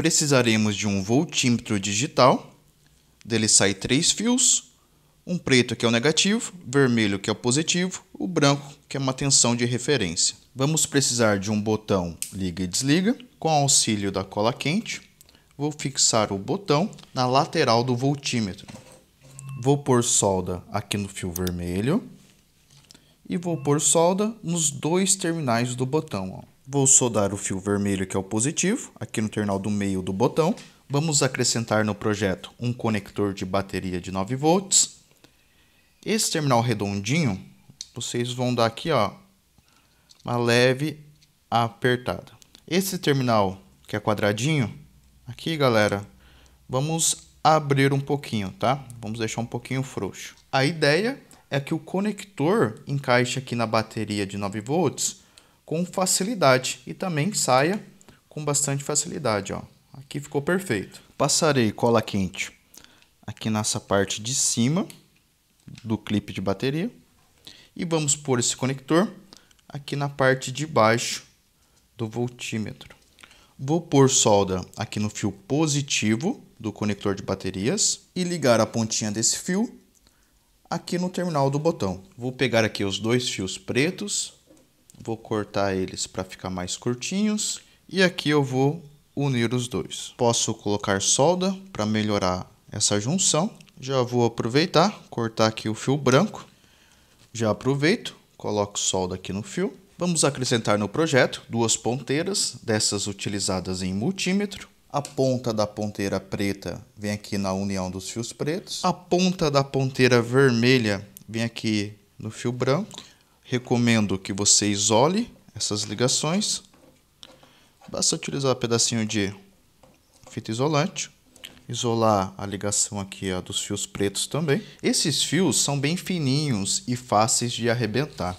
precisaremos de um voltímetro digital. Dele sai três fios, um preto que é o negativo, vermelho que é o positivo, o branco que é uma tensão de referência. Vamos precisar de um botão liga e desliga. Com auxílio da cola quente, vou fixar o botão na lateral do voltímetro. Vou pôr solda aqui no fio vermelho e vou pôr solda nos dois terminais do botão. Ó. Vou soldar o fio vermelho, que é o positivo, aqui no terminal do meio do botão. Vamos acrescentar no projeto um conector de bateria de 9 volts. Esse terminal redondinho, vocês vão dar aqui ó, uma leve apertada. Esse terminal que é quadradinho, aqui galera, vamos abrir um pouquinho, tá? Vamos deixar um pouquinho frouxo. A ideia é que o conector encaixe aqui na bateria de 9 volts com facilidade e também saia com bastante facilidade. Ó. Aqui ficou perfeito. Passarei cola quente aqui nessa parte de cima do clipe de bateria e vamos pôr esse conector aqui na parte de baixo do voltímetro. Vou pôr solda aqui no fio positivo do conector de baterias e ligar a pontinha desse fio aqui no terminal do botão. Vou pegar aqui os dois fios pretos vou cortar eles para ficar mais curtinhos e aqui eu vou unir os dois. Posso colocar solda para melhorar essa junção. Já vou aproveitar, cortar aqui o fio branco. Já aproveito, coloco solda aqui no fio. Vamos acrescentar no projeto duas ponteiras, dessas utilizadas em multímetro. A ponta da ponteira preta vem aqui na união dos fios pretos. A ponta da ponteira vermelha vem aqui no fio branco recomendo que você isole essas ligações. Basta utilizar um pedacinho de fita isolante, isolar a ligação aqui ó, dos fios pretos também. Esses fios são bem fininhos e fáceis de arrebentar.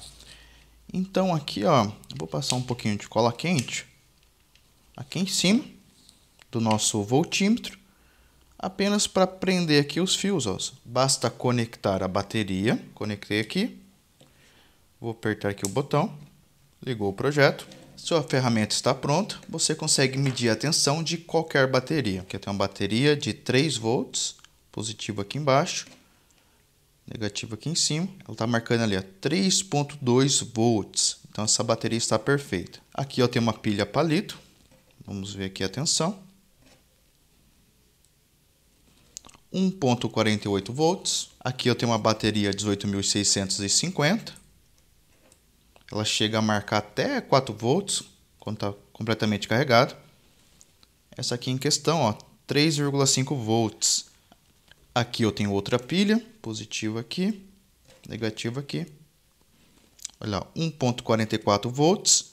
Então aqui, ó, vou passar um pouquinho de cola quente aqui em cima do nosso voltímetro, apenas para prender aqui os fios. Ó. Basta conectar a bateria, conectei aqui, Vou apertar aqui o botão, ligou o projeto. Sua ferramenta está pronta, você consegue medir a tensão de qualquer bateria. Aqui tem uma bateria de 3 volts, positivo aqui embaixo, negativo aqui em cima. Ela está marcando ali 3.2 volts, então essa bateria está perfeita. Aqui eu tenho uma pilha palito, vamos ver aqui a tensão. 1.48 volts. Aqui eu tenho uma bateria 18.650 ela chega a marcar até 4 volts quando está completamente carregado. Essa aqui em questão, ó, 3,5 volts. Aqui eu tenho outra pilha, positiva aqui, negativa aqui. Olha lá, 1.44 volts.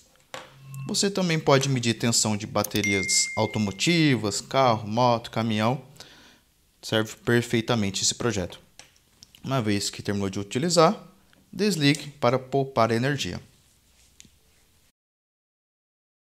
Você também pode medir tensão de baterias automotivas, carro, moto, caminhão. Serve perfeitamente esse projeto. Uma vez que terminou de utilizar, desligue para poupar energia.